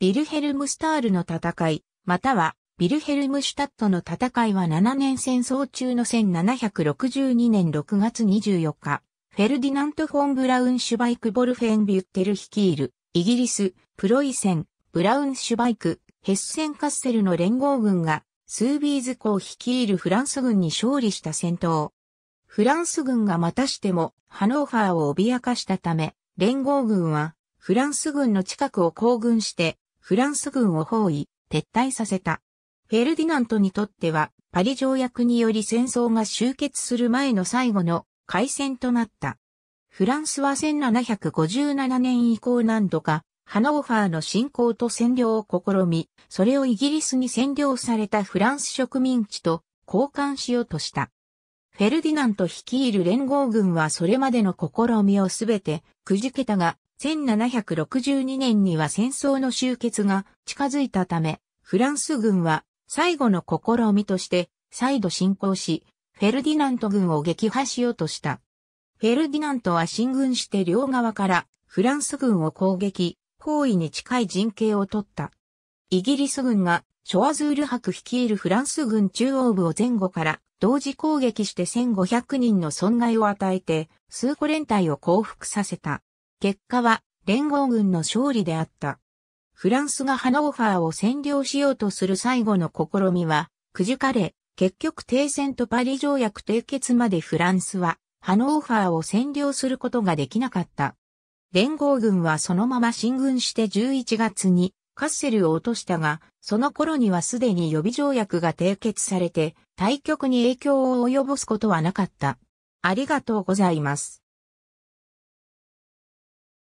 ビルヘルムスタールの戦い、または、ビルヘルムシュタットの戦いは7年戦争中の1762年6月24日、フェルディナント・フォン・ブラウンシュバイク・ボルフェン・ビュッテル率いる、イギリス、プロイセン、ブラウンシュバイク、ヘッセン・カッセルの連合軍が、スービーズ港率いるフランス軍に勝利した戦闘。フランス軍がまたしても、ハノーファーを脅かしたため、連合軍は、フランス軍の近くを行軍して、フランス軍を包囲、撤退させた。フェルディナントにとっては、パリ条約により戦争が終結する前の最後の開戦となった。フランスは1757年以降何度か、ハノーファーの侵攻と占領を試み、それをイギリスに占領されたフランス植民地と交換しようとした。フェルディナント率いる連合軍はそれまでの試みをすべてくじけたが、1762年には戦争の終結が近づいたため、フランス軍は最後の試みとして再度侵攻し、フェルディナント軍を撃破しようとした。フェルディナントは進軍して両側からフランス軍を攻撃、包囲に近い陣形を取った。イギリス軍がショアズール博率いるフランス軍中央部を前後から同時攻撃して1500人の損害を与えて、数個連隊を降伏させた。結果は連合軍の勝利であった。フランスがハノーファーを占領しようとする最後の試みは、くじかれ、結局停戦とパリ条約締結までフランスは、ハノーファーを占領することができなかった。連合軍はそのまま進軍して11月にカッセルを落としたが、その頃にはすでに予備条約が締結されて、対局に影響を及ぼすことはなかった。ありがとうございます。